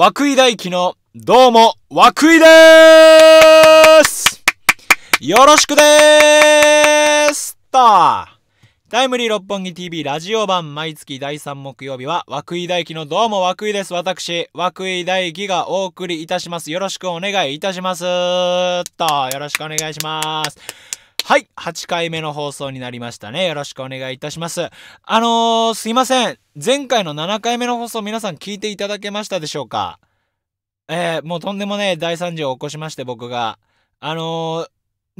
和久井大輝のどうも、和久井でーすよろしくでーすとタイムリー六本木 TV ラジオ版毎月第3木曜日は和久井大輝のどうも和久井です。私、和久井大輝がお送りいたします。よろしくお願いいたしますとよろしくお願いします。はい、8回目の放送になりましたね。よろしくお願いいたします。あのー、すいません。前回の7回目の放送皆さん聞いていただけましたでしょうかえー、もうとんでもねえ大惨事を起こしまして僕が。あのー、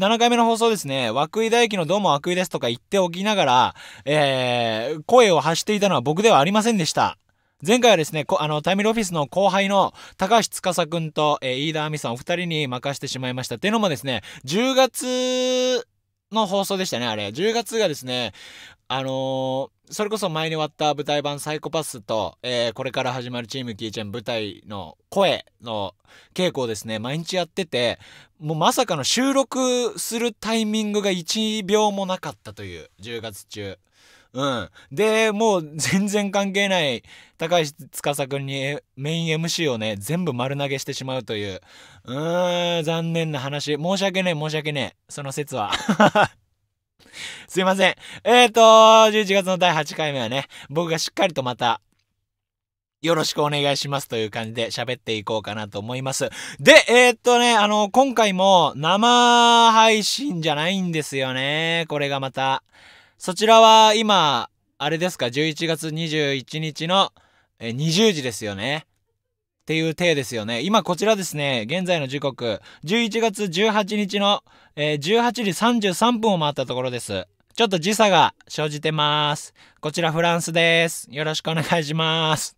7回目の放送ですね、涌井大輝のどうも涌井ですとか言っておきながら、えー、声を発していたのは僕ではありませんでした。前回はですね、あの、タイムルオフィスの後輩の高橋司くんと、えー、飯田亜美さんお二人に任してしまいました。っていうのもですね、10月の放送でしたね、あれ。10月がですね、あのー、それこそ前に終わった舞台版サイコパスと、えー、これから始まるチームキーちゃん舞台の声の稽古をですね、毎日やってて、もうまさかの収録するタイミングが1秒もなかったという、10月中。うん。で、もう全然関係ない高橋司君にメイン MC をね、全部丸投げしてしまうという。うーん、残念な話。申し訳ねえ、申し訳ねえ。その説は。すいません。えっ、ー、と、11月の第8回目はね、僕がしっかりとまた、よろしくお願いしますという感じで喋っていこうかなと思います。で、えー、っとね、あの、今回も生配信じゃないんですよね。これがまた。そちらは今、あれですか、11月21日の20時ですよね。っていう体ですよね。今こちらですね、現在の時刻、11月18日の、えー、18時33分を回ったところです。ちょっと時差が生じてます。こちらフランスです。よろしくお願いします。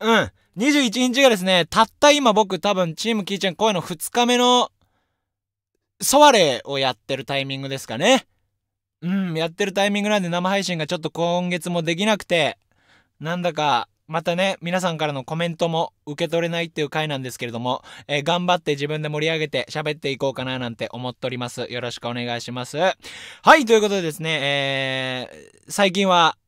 うん。21日がですね、たった今僕多分チームキーちゃん声の2日目のソワレをやってるタイミングですかね。うん、やってるタイミングなんで生配信がちょっと今月もできなくて、なんだかまたね、皆さんからのコメントも受け取れないっていう回なんですけれども、えー、頑張って自分で盛り上げて喋っていこうかななんて思っております。よろしくお願いします。はい、ということでですね、えー、最近は、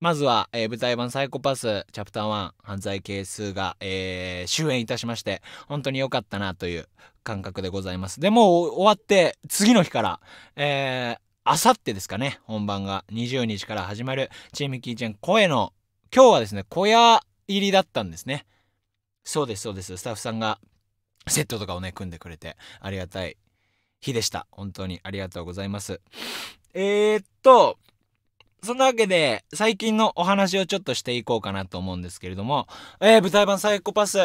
まずは、えー、舞台版サイコパスチャプター1犯罪係数が、えー、終演いたしまして、本当に良かったなという感覚でございます。で、も終わって、次の日から、えー、あさってですかね、本番が20日から始まるチームキーちゃん声の今日はですね、小屋入りだったんですね。そうです、そうです。スタッフさんがセットとかをね、組んでくれて、ありがたい日でした。本当にありがとうございます。えー、っと、そんなわけで、最近のお話をちょっとしていこうかなと思うんですけれども、えー、舞台版サイコパス、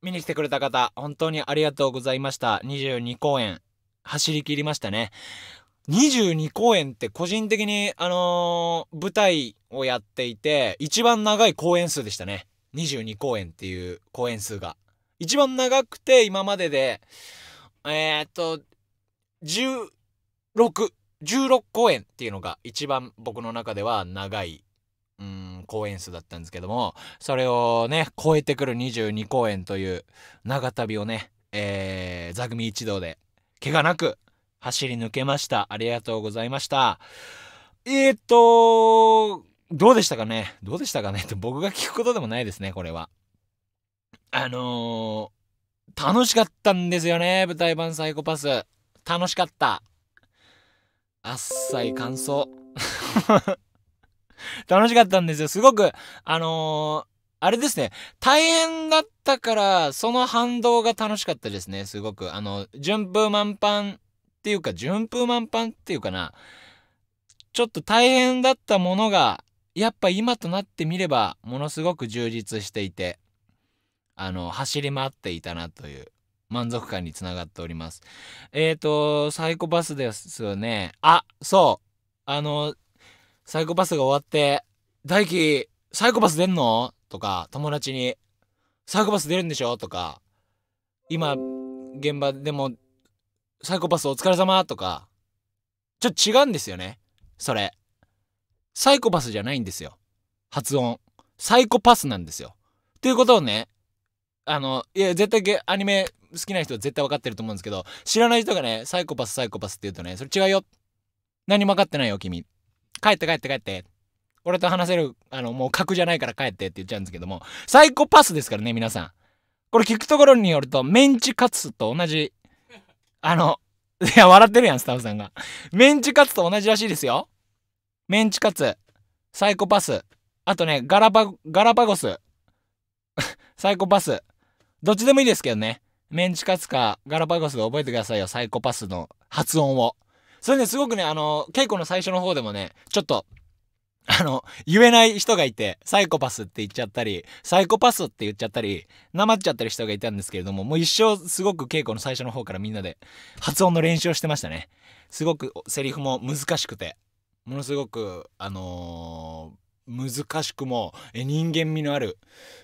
見に来てくれた方、本当にありがとうございました。22公演、走り切りましたね。22公演って個人的に、あのー、舞台をやっていて、一番長い公演数でしたね。22公演っていう公演数が。一番長くて、今までで、えー、っと、16、16公演っていうのが一番僕の中では長い、うん、公演数だったんですけども、それをね、超えてくる22公演という長旅をね、えー、座組一同で、怪我なく、走り抜けました。ありがとうございました。えー、っと、どうでしたかねどうでしたかねって僕が聞くことでもないですね、これは。あのー、楽しかったんですよね、舞台版サイコパス。楽しかった。あっさい感想。楽しかったんですよ。すごく、あのー、あれですね。大変だったから、その反動が楽しかったですね。すごく。あの、順風満帆っていうか順風満帆っていうかなちょっと大変だったものがやっぱ今となってみればものすごく充実していてあの走り回っていたなという満足感につながっております。えっ、ー、とサイコパスですよねあそうあのサイコパスが終わって「大輝サイコパス出んの?」とか友達に「サイコパス出るんでしょ?」とか今現場でもサイコパスお疲れ様とか、ちょっと違うんですよね。それ。サイコパスじゃないんですよ。発音。サイコパスなんですよ。っていうことをね、あの、いや、絶対アニメ好きな人は絶対分かってると思うんですけど、知らない人がね、サイコパスサイコパスって言うとね、それ違うよ。何も分かってないよ、君。帰って帰って帰って。俺と話せる、あの、もう格じゃないから帰ってって言っちゃうんですけども、サイコパスですからね、皆さん。これ聞くところによると、メンチカツと同じあの、いや、笑ってるやん、スタッフさんが。メンチカツと同じらしいですよ。メンチカツ、サイコパス、あとね、ガラパ、ガラパゴス、サイコパス、どっちでもいいですけどね。メンチカツかガラパゴスで覚えてくださいよ、サイコパスの発音を。それね、すごくね、あの、稽古の最初の方でもね、ちょっとあの、言えない人がいて、サイコパスって言っちゃったり、サイコパスって言っちゃったり、なまっちゃったり人がいたんですけれども、もう一生すごく稽古の最初の方からみんなで発音の練習をしてましたね。すごくセリフも難しくて、ものすごく、あのー、難しくも人間味のある、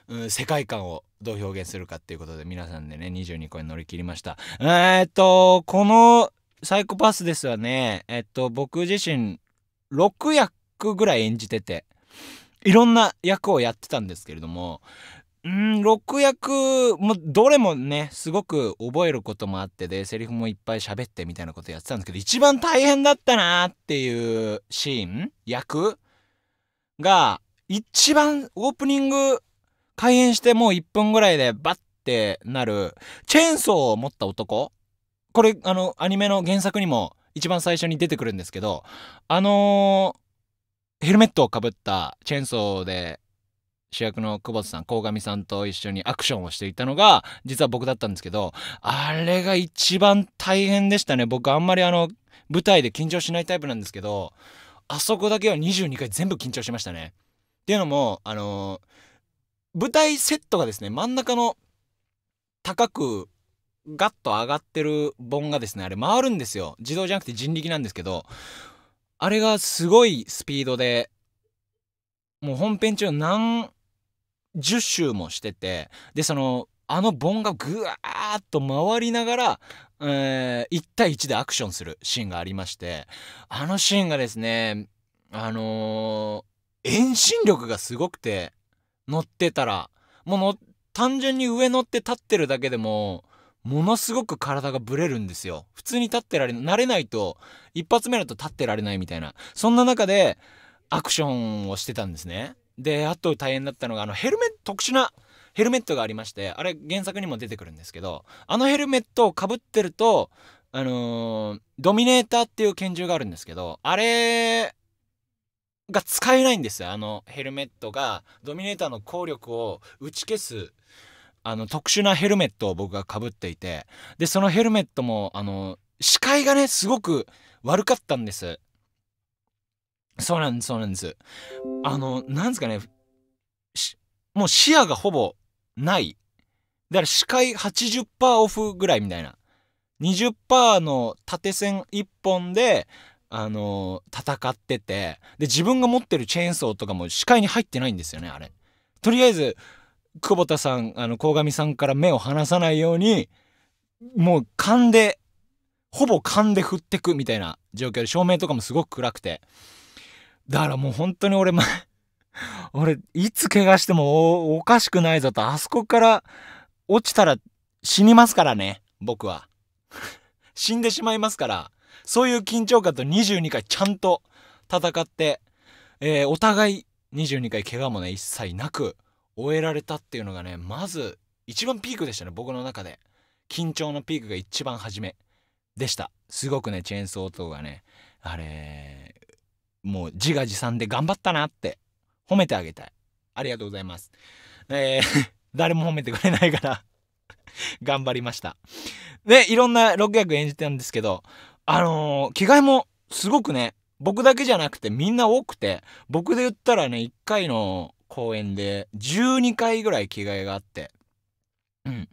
うん、世界観をどう表現するかっていうことで皆さんでね22個に乗り切りましたえー、っとこのサイコパスですはねえっと僕自身6役役ぐらい演じてて、いろんな役をやってたんですけれども、うん、6役もどれもね、すごく覚えることもあってで、セリフもいっぱい喋ってみたいなことやってたんですけど、一番大変だったなっていうシーン役が、一番オープニング開演してもう1分ぐらいでバッてなる、チェーンソーを持った男これ、あの、アニメの原作にも一番最初に出てくるんですけど、あのーヘルメットをかぶったチェーンソーで主役の久保田さん、鴻上さんと一緒にアクションをしていたのが、実は僕だったんですけど、あれが一番大変でしたね。僕あんまりあの、舞台で緊張しないタイプなんですけど、あそこだけは22回全部緊張しましたね。っていうのも、あのー、舞台セットがですね、真ん中の高くガッと上がってる盆がですね、あれ回るんですよ。自動じゃなくて人力なんですけど、あれがすごいスピードで、もう本編中何十周もしてて、で、その、あの盆がぐわーっと回りながら、えー、1対1でアクションするシーンがありまして、あのシーンがですね、あのー、遠心力がすごくて、乗ってたら、もう単純に上乗って立ってるだけでも、ものすごく体がブレるんですよ。普通に立ってられない。慣れないと、一発目だと立ってられないみたいな。そんな中で、アクションをしてたんですね。で、あと大変だったのが、あの、ヘルメット、特殊なヘルメットがありまして、あれ原作にも出てくるんですけど、あのヘルメットをかぶってると、あのー、ドミネーターっていう拳銃があるんですけど、あれが使えないんですよ。あのヘルメットが、ドミネーターの効力を打ち消すあの特殊なヘルメットを僕がかぶっていてでそのヘルメットもあの視界がねすごく悪かったんですそうなんですそうなんですあのなんですかねもう視野がほぼないだから視界80%オフぐらいみたいな20%の縦線1本であの戦っててで自分が持ってるチェーンソーとかも視界に入ってないんですよねあれとりあえず久保田さん、あの、鴻上さんから目を離さないように、もう勘で、ほぼ勘で振ってくみたいな状況で、照明とかもすごく暗くて。だからもう本当に俺、ま、俺、いつ怪我してもおかしくないぞと、あそこから落ちたら死にますからね、僕は。死んでしまいますから、そういう緊張感と22回ちゃんと戦って、えー、お互い22回怪我もね、一切なく、終えられたっていうのがねまず一番ピークでしたね僕の中で緊張のピークが一番初めでしたすごくねチェーンソー等がねあれもう自画自賛で頑張ったなって褒めてあげたいありがとうございますえー、誰も褒めてくれないから 頑張りましたでいろんな6役演じてたんですけどあのー、着替えもすごくね僕だけじゃなくてみんな多くて僕で言ったらね1回の公演で12回ぐらい着替えがあって、うん。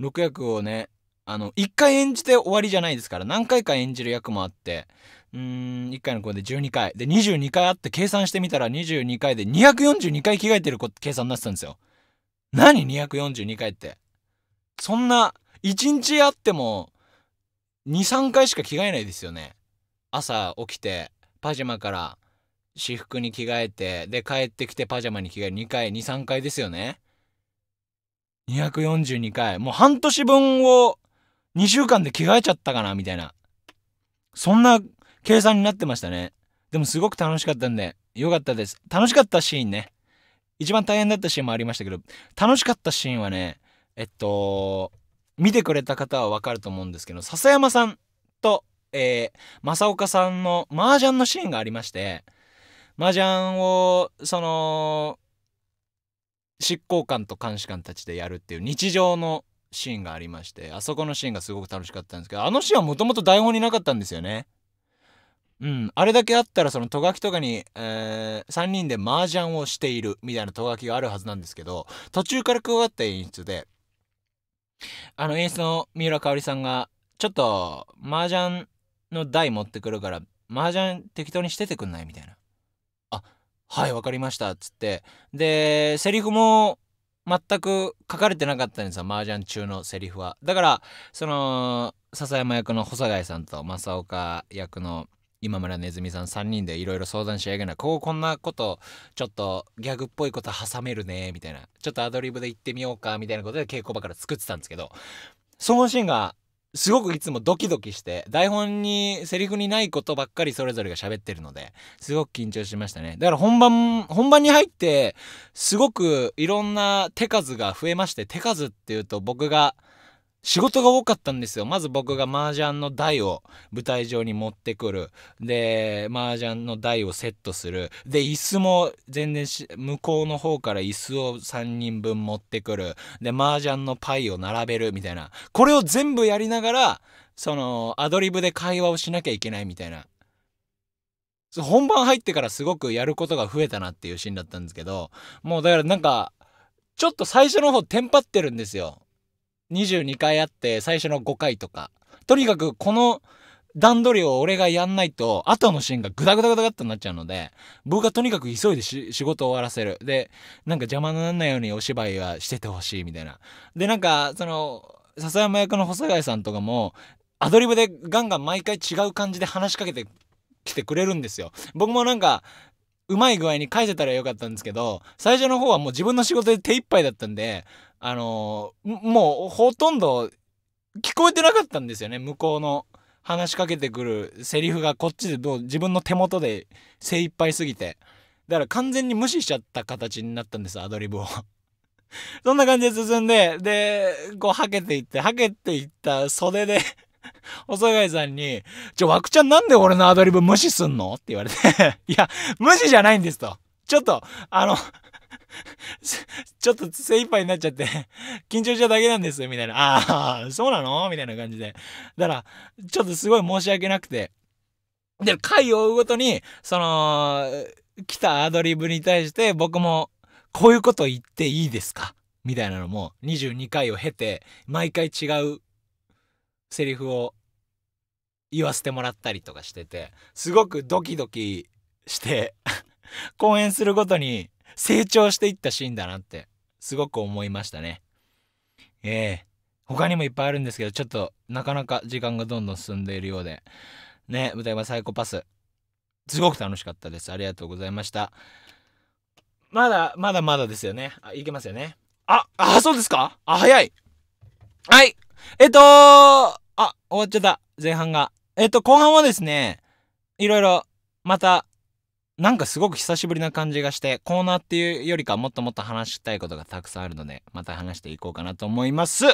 6役をね、あの、1回演じて終わりじゃないですから、何回か演じる役もあって、うーん、1回の子で12回。で、22回あって計算してみたら22回で242回着替えてる子計算になってたんですよ。何 ?242 回って。そんな、1日あっても、2、3回しか着替えないですよね。朝起きて、パジャマから私服に着替えて、で、帰ってきてパジャマに着替える2回、2、3回ですよね。242回。もう半年分を2週間で着替えちゃったかな、みたいな。そんな計算になってましたね。でもすごく楽しかったんで、よかったです。楽しかったシーンね。一番大変だったシーンもありましたけど、楽しかったシーンはね、えっと、見てくれた方はわかると思うんですけど、笹山さんと、えー、正岡さんの麻雀のシーンがありまして、麻雀をその執行官と監視官たちでやるっていう日常のシーンがありましてあそこのシーンがすごく楽しかったんですけどあのシーンはもともと台本になかったんですよね。うん、あれだけあったらそのトガキとかに、えー、3人で麻雀をしているみたいなトガキがあるはずなんですけど途中から加わった演出であの演出の三浦かおりさんがちょっと麻雀の台持ってくるから麻雀適当にしててくんないみたいなはい、わかりました。つって。で、セリフも全く書かれてなかったんですよ。麻雀中のセリフは。だから、その、笹山役の保貝さんと正岡役の今村ねずみさん3人でいろいろ相談し合いながこうこんなこと、ちょっとギャグっぽいこと挟めるね、みたいな。ちょっとアドリブで言ってみようか、みたいなことで稽古場から作ってたんですけど、そのシーンがすごくいつもドキドキして台本にセリフにないことばっかりそれぞれが喋ってるのですごく緊張しましたねだから本番本番に入ってすごくいろんな手数が増えまして手数っていうと僕が仕事が多かったんですよ。まず僕が麻雀の台を舞台上に持ってくる。で、麻雀の台をセットする。で、椅子も全然し、向こうの方から椅子を3人分持ってくる。で、麻雀のパイを並べるみたいな。これを全部やりながら、その、アドリブで会話をしなきゃいけないみたいな。本番入ってからすごくやることが増えたなっていうシーンだったんですけど、もうだからなんか、ちょっと最初の方テンパってるんですよ。22回あって最初の5回とか。とにかくこの段取りを俺がやんないと、後のシーンがグダグダグダってなっちゃうので、僕がとにかく急いで仕事を終わらせる。で、なんか邪魔にならないようにお芝居はしててほしいみたいな。で、なんか、その、笹山役の細貝さんとかも、アドリブでガンガン毎回違う感じで話しかけてきてくれるんですよ。僕もなんか、うまい具合に返せたらよかったんですけど、最初の方はもう自分の仕事で手一杯だったんで、あのー、もうほとんど聞こえてなかったんですよね、向こうの話しかけてくるセリフがこっちでどう自分の手元で精一杯すぎて。だから完全に無視しちゃった形になったんです、アドリブを。そんな感じで進んで、で、こう、はけていって、はけていった袖で 細貝さんに、ちょ、枠ちゃんなんで俺のアドリブ無視すんのって言われていや、無視じゃないんですと。ちょっと、あの ちょっと精一杯になっちゃって、緊張しただけなんです、みたいな。ああ、そうなのみたいな感じで。だから、ちょっとすごい申し訳なくて。で、回を追うごとに、その、来たアドリブに対して僕も、こういうこと言っていいですかみたいなのも、22回を経て、毎回違うセリフを言わせてもらったりとかしてて、すごくドキドキして 講演するごとに、成長していったシーンだなってすごく思いましたね。ええ他にもいっぱいあるんですけどちょっとなかなか時間がどんどん進んでいるようでね舞台はサイコパスすごく楽しかったですありがとうございましたまだまだまだですよねあいけますよねああそうですかあ早いはいえっとあ終わっちゃった前半がえっと後半はですねいろいろまたなんかすごく久しぶりな感じがして、コーナーっていうよりかもっともっと話したいことがたくさんあるので、また話していこうかなと思います。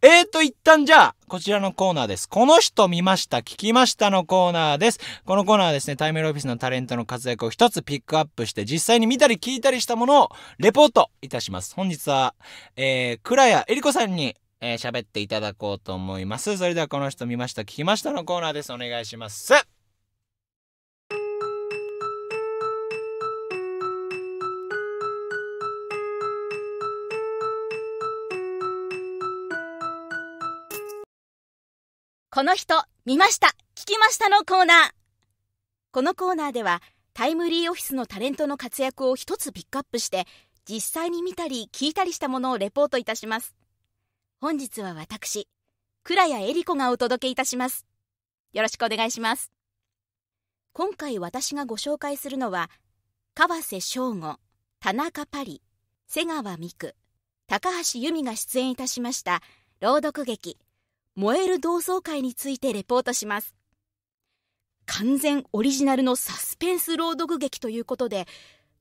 えーと、一旦じゃあ、こちらのコーナーです。この人見ました、聞きましたのコーナーです。このコーナーはですね、タイムルオフィスのタレントの活躍を一つピックアップして、実際に見たり聞いたりしたものをレポートいたします。本日は、えー、倉谷恵里子さんに、えー、喋っていただこうと思います。それではこの人見ました、聞きましたのコーナーです。お願いします。この人、見ました、聞きましたのコーナー。このコーナーでは、タイムリーオフィスのタレントの活躍を一つピックアップして、実際に見たり聞いたりしたものをレポートいたします。本日は私、倉谷恵理子がお届けいたします。よろしくお願いします。今回私がご紹介するのは、川瀬翔吾、田中パリ、瀬川美久、高橋由美が出演いたしました、朗読劇、燃える同窓会についてレポートします。完全オリジナルのサスペンス朗読劇ということで、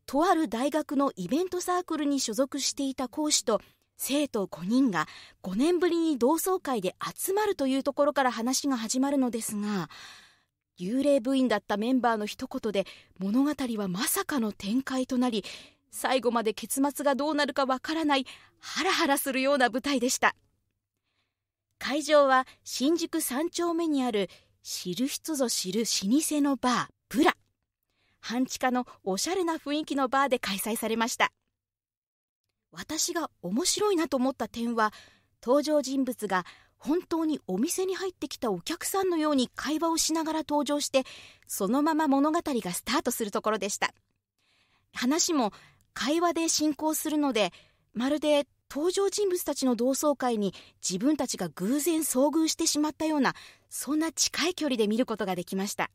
とある大学のイベントサークルに所属していた講師と生徒5人が5年ぶりに同窓会で集まるというところから話が始まるのですが、幽霊部員だったメンバーの一言で物語はまさかの展開となり最後まで結末がどうなるかわからないハラハラするような舞台でした会場は新宿3丁目にある知る人ぞ知る老舗のバープラ半地下のおしゃれな雰囲気のバーで開催されました私が面白いなと思った点は登場人物が本当にお店に入ってきたお客さんのように会話をしながら登場してそのまま物語がスタートするところでした話も会話で進行するのでまるで登場人物たちの同窓会に自分たちが偶然遭遇してしまったようなそんな近い距離で見ることができました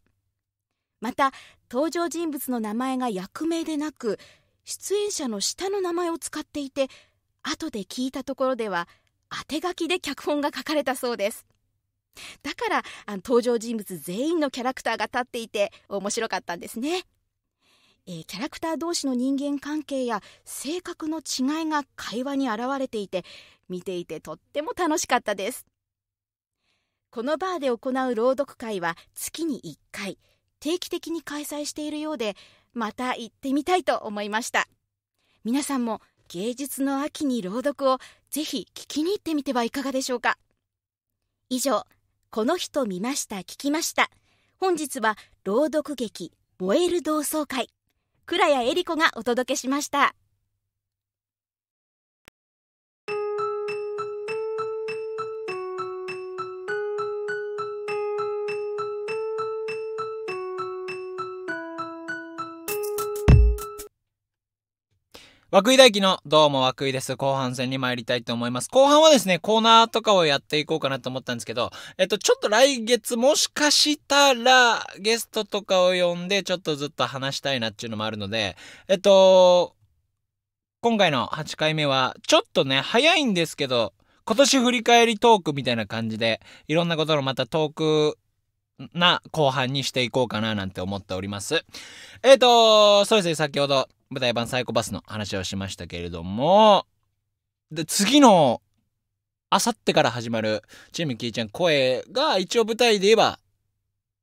また登場人物の名前が役名でなく出演者の下の名前を使っていて後で聞いたところでは当て書きで脚本が書かれたそうですだからあの登場人物全員のキャラクターが立っていて面白かったんですねえー、キャラクター同士の人間関係や性格の違いが会話に現れていて見ていてとっても楽しかったですこのバーで行う朗読会は月に1回定期的に開催しているようでまた行ってみたいと思いました皆さんも芸術の秋に朗読をぜひ聞きに行ってみてはいかがでしょうか以上この人見ました聞きました本日は朗読劇燃える同窓会倉谷恵理子がお届けしました。涌井大輝のどうも涌井です。後半戦に参りたいと思います。後半はですね、コーナーとかをやっていこうかなと思ったんですけど、えっと、ちょっと来月もしかしたらゲストとかを呼んで、ちょっとずっと話したいなっていうのもあるので、えっと、今回の8回目は、ちょっとね、早いんですけど、今年振り返りトークみたいな感じで、いろんなことのまたトークな後半にしていこうかななんて思っております。えっ、と、そうですね、先ほど舞台版サイコパスの話をしましたけれども、で、次の、あさってから始まる、チームキーちゃん声が一応舞台で言えば、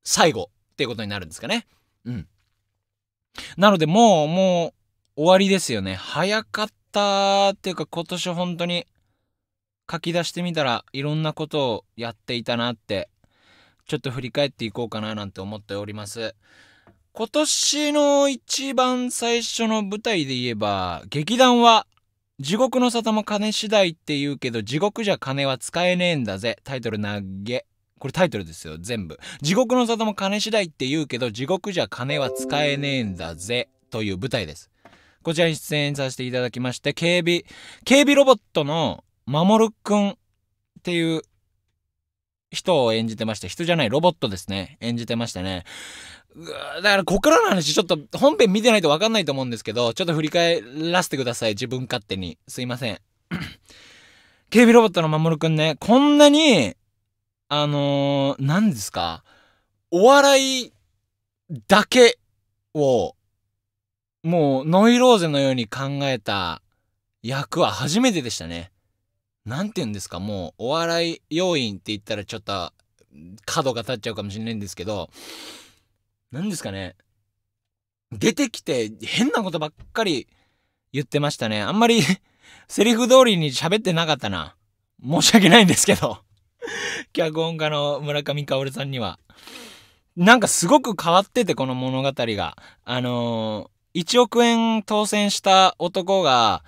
最後っていうことになるんですかね。うん。なのでもう、もう、終わりですよね。早かったっていうか今年本当に書き出してみたらいろんなことをやっていたなってちょっと振り返っていこうかななんて思っております。今年の一番最初の舞台で言えば、劇団は、地獄の里も金次第って言うけど、地獄じゃ金は使えねえんだぜ。タイトル投げ。これタイトルですよ、全部。地獄の里も金次第って言うけど、地獄じゃ金は使えねえんだぜ。という舞台です。こちらに出演させていただきまして、警備、警備ロボットの守くんっていう人を演じてまして、人じゃないロボットですね。演じてましてね。だからこっからの話ちょっと本編見てないと分かんないと思うんですけどちょっと振り返らせてください自分勝手にすいません 警備ロボットの守くんねこんなにあのー、何ですかお笑いだけをもうノイローゼのように考えた役は初めてでしたね何て言うんですかもうお笑い要員って言ったらちょっと角が立っちゃうかもしれないんですけど何ですかね、出てきて変なことばっかり言ってましたね。あんまり セリフ通りに喋ってなかったな。申し訳ないんですけど脚本家の村上薫さんには。なんかすごく変わってて、この物語が。あのー、1億円当選した男が、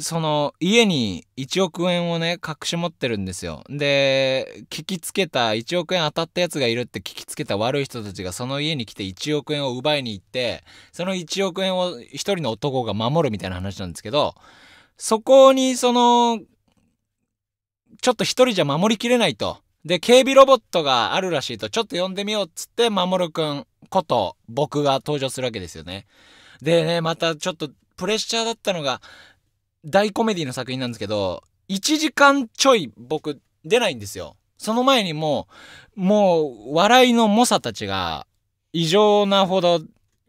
その家に1億円をね隠し持ってるんですよで聞きつけた1億円当たったやつがいるって聞きつけた悪い人たちがその家に来て1億円を奪いに行ってその1億円を1人の男が守るみたいな話なんですけどそこにそのちょっと1人じゃ守りきれないとで警備ロボットがあるらしいとちょっと呼んでみようっつって守くんこと僕が登場するわけですよねでねまたちょっとプレッシャーだったのが大コメディの作品なんですけど、1時間ちょい僕出ないんですよ。その前にもう、もう笑いの猛者たちが、異常なほどキ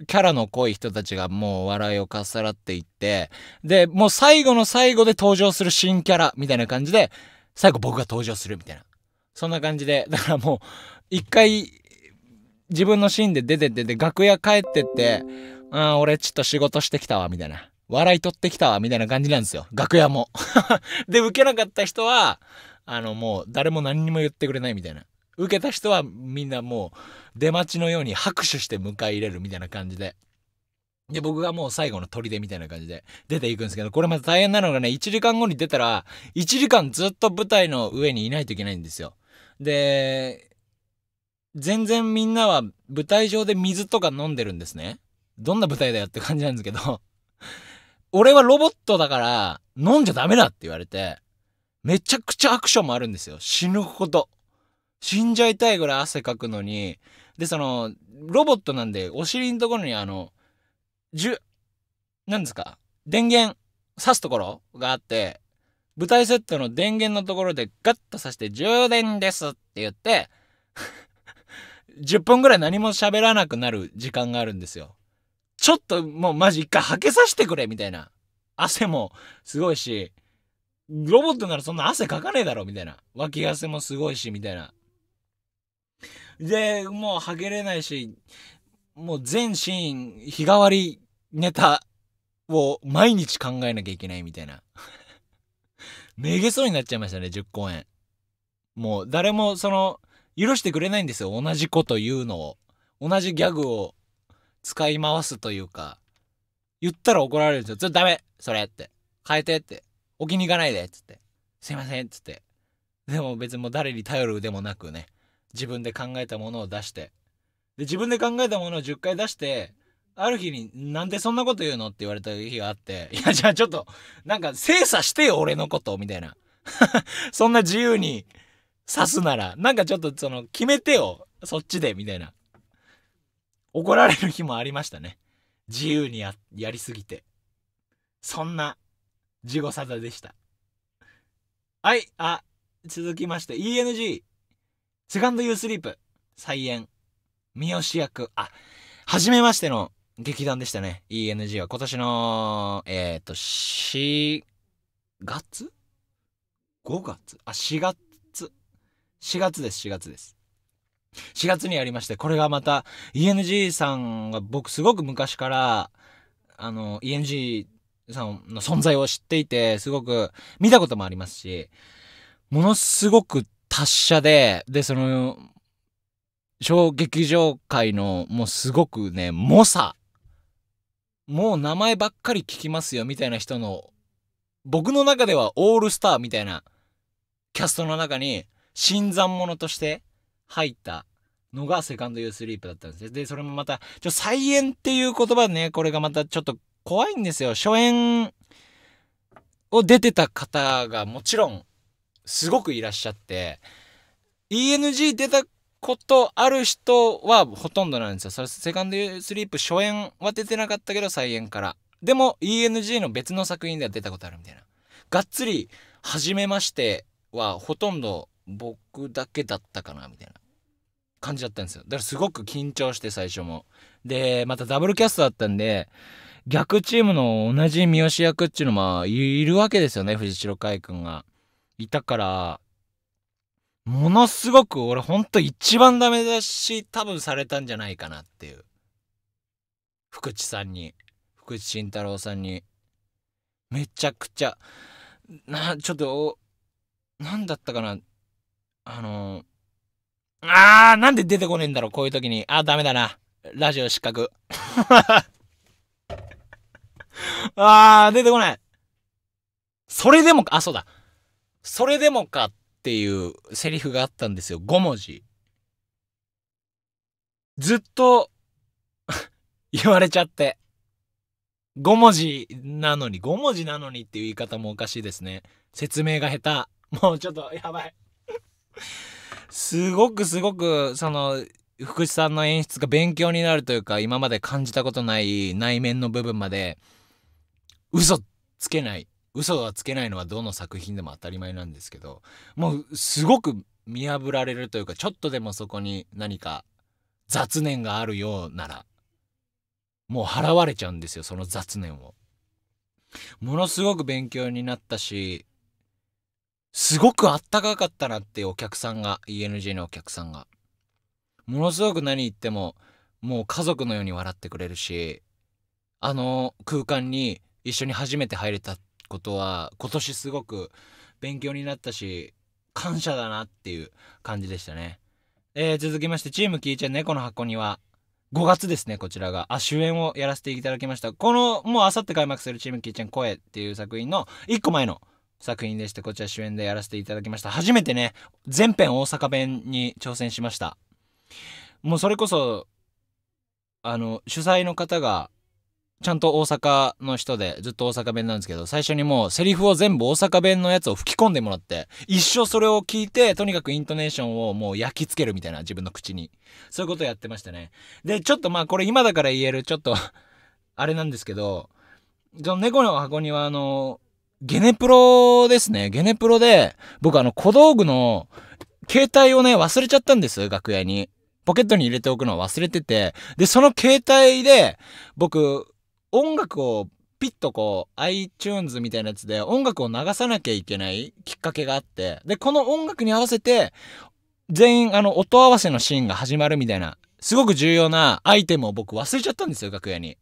ャラの濃い人たちがもう笑いをかっさらっていって、で、もう最後の最後で登場する新キャラみたいな感じで、最後僕が登場するみたいな。そんな感じで、だからもう、一回、自分のシーンで出てって、で、楽屋帰ってって、あ俺ちょっと仕事してきたわ、みたいな。笑い取ってきた、わ、みたいな感じなんですよ。楽屋も。で、受けなかった人は、あの、もう、誰も何にも言ってくれないみたいな。受けた人は、みんなもう、出待ちのように拍手して迎え入れるみたいな感じで。で、僕がもう最後の砦みたいな感じで出ていくんですけど、これまた大変なのがね、1時間後に出たら、1時間ずっと舞台の上にいないといけないんですよ。で、全然みんなは舞台上で水とか飲んでるんですね。どんな舞台だよって感じなんですけど俺はロボットだから、飲んじゃダメだって言われて、めちゃくちゃアクションもあるんですよ。死ぬほど。死んじゃいたいぐらい汗かくのに。で、その、ロボットなんで、お尻のところにあの、じゅ、なんですか、電源、挿すところがあって、舞台セットの電源のところでガッと挿して、充電ですって言って10 分ぐらい何も喋らなくなる時間があるんですよ。ちょっともうマジ一回吐けさせてくれみたいな。汗もすごいし、ロボットならそんな汗かかねえだろみたいな。脇汗もすごいし、みたいな。で、もう吐けれないし、もう全シーン日替わりネタを毎日考えなきゃいけないみたいな。めげそうになっちゃいましたね、10公演。もう誰もその、許してくれないんですよ。同じこと言うのを。同じギャグを使い回すというか、言ったら怒られるんですよ。ちょっとダメそれって。変えてって。置きに行かないでっつって。すいませんっつって。でも別にもう誰に頼るでもなくね、自分で考えたものを出して。で、自分で考えたものを10回出して、ある日に、なんでそんなこと言うのって言われた日があって、いや、じゃあちょっと、なんか精査してよ、俺のこと、みたいな。そんな自由に刺すなら、なんかちょっとその、決めてよ、そっちで、みたいな。怒られる日もありましたね。自由にややりすぎて。そんな、事後沙汰でした。はい、あ、続きまして、ENG、セカンドユースリープ、再演、三好役、あ、初めましての劇団でしたね。ENG は今年の、えっ、ー、と、4月 ?5 月あ、4月。4月です、4月です。4月にやりまして、これがまた ENG さんが僕すごく昔から、あの、ENG さんの存在を知っていて、すごく見たこともありますし、ものすごく達者で、で、その、小劇場界のもうすごくね、猛者。もう名前ばっかり聞きますよみたいな人の、僕の中ではオールスターみたいなキャストの中に、新参者として入ったのがセカンドユースリープだったんですで、それもまた、ちょ、再演っていう言葉ね、これがまたちょっと怖いんですよ。初演を出てた方がもちろん、すごくいらっしゃって、ENG 出たことある人はほとんどなんですよ。それセカンドユースリープ初演は出てなかったけど、再演から。でも、ENG の別の作品では出たことあるみたいな。がっつり、初めましてはほとんど僕だけだったかなみたいな感じだったんですよだからすごく緊張して最初もでまたダブルキャストだったんで逆チームの同じ三好役っていうのもいるわけですよね藤代海君がいたからものすごく俺ほんと一番ダメ出し多分されたんじゃないかなっていう福地さんに福地慎太郎さんにめちゃくちゃなちょっとなんだったかなあのー、あー、なんで出てこねえんだろう、こういう時に。あー、ダメだな。ラジオ失格。あー、出てこない。それでもか、あ、そうだ。それでもかっていうセリフがあったんですよ。5文字。ずっと 言われちゃって。5文字なのに、5文字なのにっていう言い方もおかしいですね。説明が下手。もうちょっと、やばい。すごくすごくその福士さんの演出が勉強になるというか今まで感じたことない内面の部分まで嘘つけない嘘はつけないのはどの作品でも当たり前なんですけどもうすごく見破られるというかちょっとでもそこに何か雑念があるようならもう払われちゃうんですよその雑念を。ものすごく勉強になったしすごくあったかかったなってお客さんが ENG のお客さんがものすごく何言ってももう家族のように笑ってくれるしあの空間に一緒に初めて入れたことは今年すごく勉強になったし感謝だなっていう感じでしたね、えー、続きましてチームキーちゃん猫の箱には5月ですねこちらがあ主演をやらせていただきましたこのもうあさって開幕するチームキーちゃん声っていう作品の1個前の「作品でしてこちら主演でやらせていただきました初めてね全編大阪弁に挑戦しましたもうそれこそあの主催の方がちゃんと大阪の人でずっと大阪弁なんですけど最初にもうセリフを全部大阪弁のやつを吹き込んでもらって一生それを聞いてとにかくイントネーションをもう焼き付けるみたいな自分の口にそういうことをやってましたねでちょっとまあこれ今だから言えるちょっとあれなんですけどの猫の箱庭のゲネプロですね。ゲネプロで、僕あの小道具の携帯をね、忘れちゃったんです、楽屋に。ポケットに入れておくのを忘れてて。で、その携帯で、僕、音楽をピッとこう iTunes みたいなやつで音楽を流さなきゃいけないきっかけがあって、で、この音楽に合わせて全員あの音合わせのシーンが始まるみたいな、すごく重要なアイテムを僕忘れちゃったんですよ、楽屋に。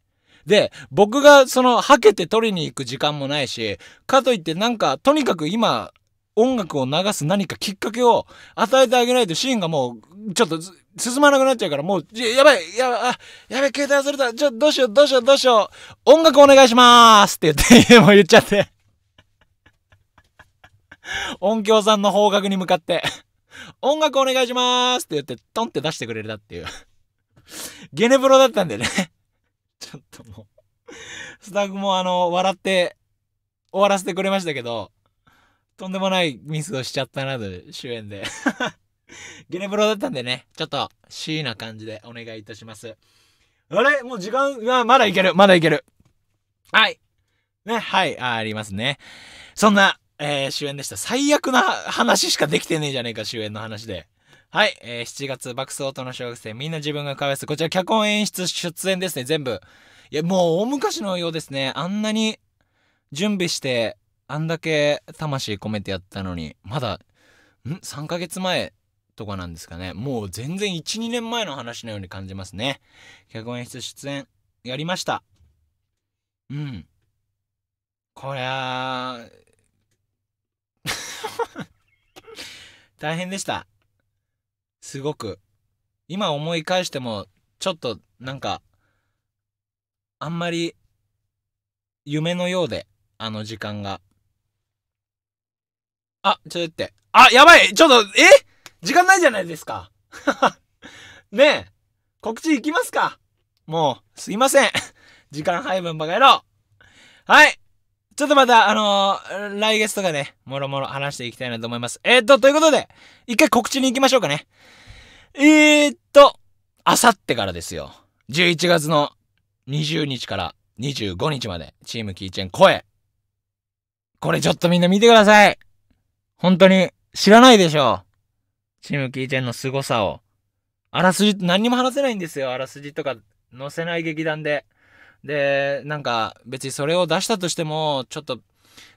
で、僕がその、はけて取りに行く時間もないし、かといってなんか、とにかく今、音楽を流す何かきっかけを与えてあげないとシーンがもう、ちょっと進まなくなっちゃうから、もう、やばい、やばい、やばい、携帯忘れた、ちょ、どうしよう、どうしよう、どうしよう、音楽お願いしまーすって言って、もう言っちゃって。音響さんの方角に向かって、音楽お願いしまーすって言って、トンって出してくれたっていう。ゲネブロだったんでね。ちょっともうスタッフもあの、笑って終わらせてくれましたけど、とんでもないミスをしちゃったなと、主演で ゲネブロだったんでね、ちょっと C な感じでお願いいたします。あれもう時間、がまだいける、まだいける。はい。ね、はい、あありますね。そんな、えー、主演でした。最悪な話しかできてねえじゃねえか、主演の話で。はい、えー、7月爆走との小学生みんな自分が返す。こちら脚本演出出演ですね、全部。いや、もう大昔のようですね。あんなに準備して、あんだけ魂込めてやったのに、まだ、ん ?3 ヶ月前とかなんですかね。もう全然1、2年前の話のように感じますね。脚本演出出演やりました。うん。こりゃ 大変でした。すごく今思い返してもちょっとなんかあんまり夢のようであの時間があちょっと待ってあやばいちょっとえ時間ないじゃないですか ねえ告知いきますかもうすいません時間配分バカ野郎はいちょっとまた、あのー、来月とかね、もろもろ話していきたいなと思います。えー、っと、ということで、一回告知に行きましょうかね。えー、っと、あさってからですよ。11月の20日から25日まで、チームキーチェン声。これちょっとみんな見てください。本当に知らないでしょう。チームキーチェンの凄さを。あらすじ、何にも話せないんですよ。あらすじとか載せない劇団で。で、なんか別にそれを出したとしても、ちょっと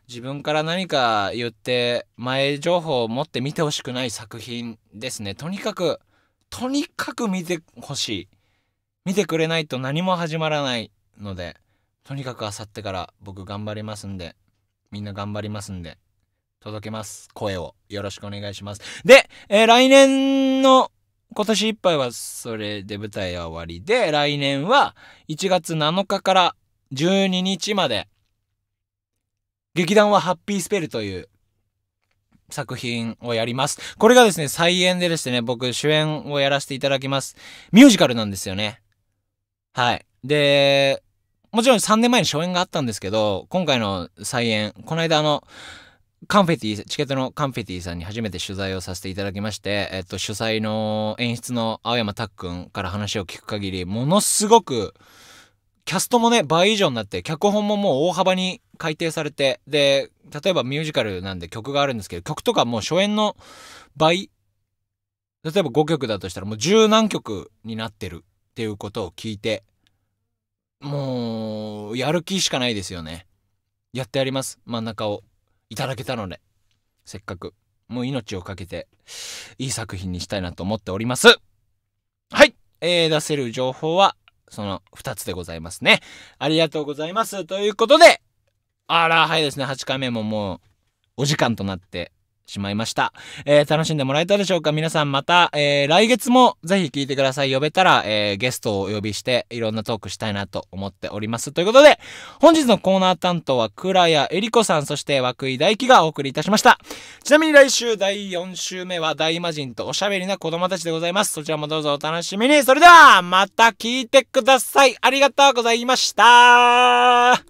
自分から何か言って前情報を持って見てほしくない作品ですね。とにかくとにかく見てほしい見てくれないと何も始まらないのでとにかくあさってから僕頑張りますんでみんな頑張りますんで届けます声をよろしくお願いしますで、えー、来年の今年いっぱいはそれで舞台は終わりで来年は1月7日から12日まで劇団はハッピースペルという作品をやります。これがですね、再演でですね、僕主演をやらせていただきます。ミュージカルなんですよね。はい。で、もちろん3年前に初演があったんですけど、今回の再演、この間あの、カンフェティ、チケットのカンフェティさんに初めて取材をさせていただきまして、えっと、主催の演出の青山拓くんから話を聞く限り、ものすごく、キャストもね、倍以上になって、脚本ももう大幅に改訂されて、で、例えばミュージカルなんで曲があるんですけど、曲とかもう初演の倍、例えば5曲だとしたらもう十何曲になってるっていうことを聞いて、もう、やる気しかないですよね。やってやります。真ん中をいただけたので、せっかく。もう命を懸けて、いい作品にしたいなと思っております。はい。えー、出せる情報は、その2つでございますね。ありがとうございます。ということで、あら、はいですね、8回目ももう、お時間となってしまいました。えー、楽しんでもらえたでしょうか皆さんまた、えー、来月もぜひ聞いてください。呼べたら、えー、ゲストをお呼びして、いろんなトークしたいなと思っております。ということで、本日のコーナー担当は、倉谷えり子さん、そして涌井大輝がお送りいたしました。ちなみに来週第4週目は、大魔人とおしゃべりな子供たちでございます。そちらもどうぞお楽しみに。それでは、また聞いてください。ありがとうございました。